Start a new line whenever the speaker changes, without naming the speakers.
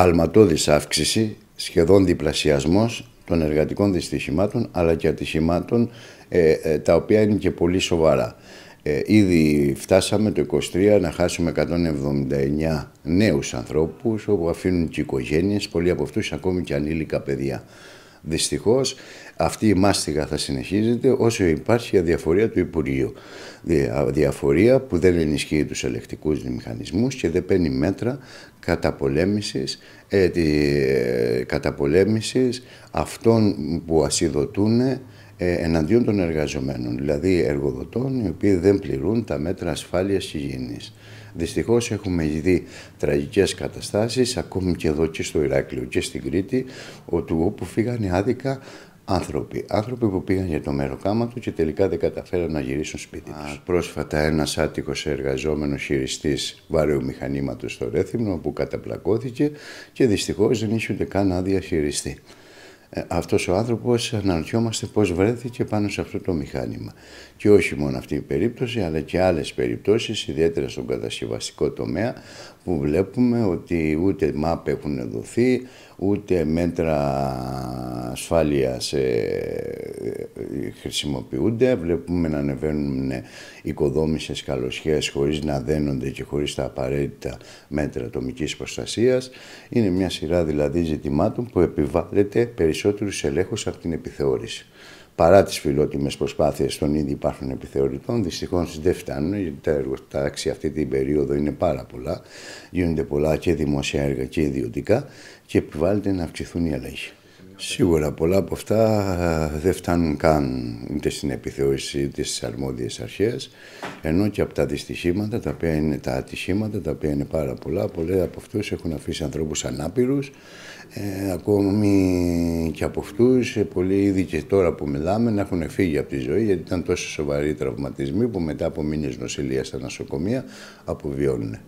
αλματώδης αύξηση, σχεδόν διπλασιασμός των εργατικών δυστυχημάτων αλλά και ατυχημάτων ε, ε, τα οποία είναι και πολύ σοβαρά. Ε, ήδη φτάσαμε το 23 να χάσουμε 179 νέους ανθρώπους όπου αφήνουν και οικογένειες, πολλοί από αυτούς ακόμη και ανήλικα παιδιά. Δυστυχώς αυτή η μάστιγα θα συνεχίζεται όσο υπάρχει αδιαφορία του Υπουργείου. Αδιαφορία που δεν ενισχύει τους ελεκτικούς μηχανισμούς και δεν παίρνει μέτρα καταπολέμησης, ε, ε καταπολέμησης αυτών που ασυδοτούν ε, εναντίον των εργαζομένων, δηλαδή εργοδοτών οι οποίοι δεν πληρούν τα μέτρα ασφάλειας και υγιεινής. Δυστυχώς έχουμε δει τραγικές καταστάσεις, ακόμη και εδώ και στο Ηράκλειο και στην Κρήτη, όπου φύγανε άδικα άνθρωποι. Άνθρωποι που πήγαν για το μεροκάμα τους και τελικά δεν καταφέραν να γυρίσουν σπίτι τους. Πρόσφατα ένας άτυχος εργαζόμενος χειριστής βαρέου μηχανήματος στο Ρέθυμνο που καταπλακώθηκε και δυστυχώς δεν είχε ούτε καν άδεια χειριστή. Ε, αυτός ο άνθρωπος αναρωτιόμαστε πώς βρέθηκε πάνω σε αυτό το μηχάνημα. Και όχι μόνο αυτή η περίπτωση, αλλά και άλλες περιπτώσεις, ιδιαίτερα στον κατασκευαστικό τομέα, που βλέπουμε ότι ούτε ΜΑΠ έχουν δοθεί, ούτε μέτρα ασφάλειας ε, χρησιμοποιούνται. Βλέπουμε να ανεβαίνουν ε, οικοδόμησες καλοσχέες χωρίς να δένονται και χωρίς τα απαραίτητα μέτρα ατομικής προστασίας. Είναι μια σειρά δηλαδή ζητημάτων που επιβάλλεται περισσότερους ελέγχους από την επιθεώρηση. Παρά τις φιλότιμες προσπάθειες των ήδη υπάρχουν επιθεωρητών, δυστυχώς δεν φτάνουν, γιατί τα εργοτάξια αυτή την περίοδο είναι πάρα πολλά. Γίνονται πολλά και δημόσια έργα και ιδιωτικά και επιβάλλεται να αυξηθούν οι ελέγχοι. Σίγουρα πολλά από αυτά ε, δεν φτάνουν καν ούτε στην επιθεώρηση είτε στι αρμόδιε αρχές. Ενώ και από τα δυστυχήματα, τα, οποία είναι, τα ατυχήματα, τα οποία είναι πάρα πολλά, πολλοί από αυτούς έχουν αφήσει ανθρώπους ανάπηρους. Ε, ακόμη και από αυτούς, ε, πολλοί ήδη και τώρα που μιλάμε, να έχουν φύγει από τη ζωή γιατί ήταν τόσο σοβαροί τραυματισμοί που μετά από μήνες νοσηλείας στα νοσοκομεία αποβιώνουν.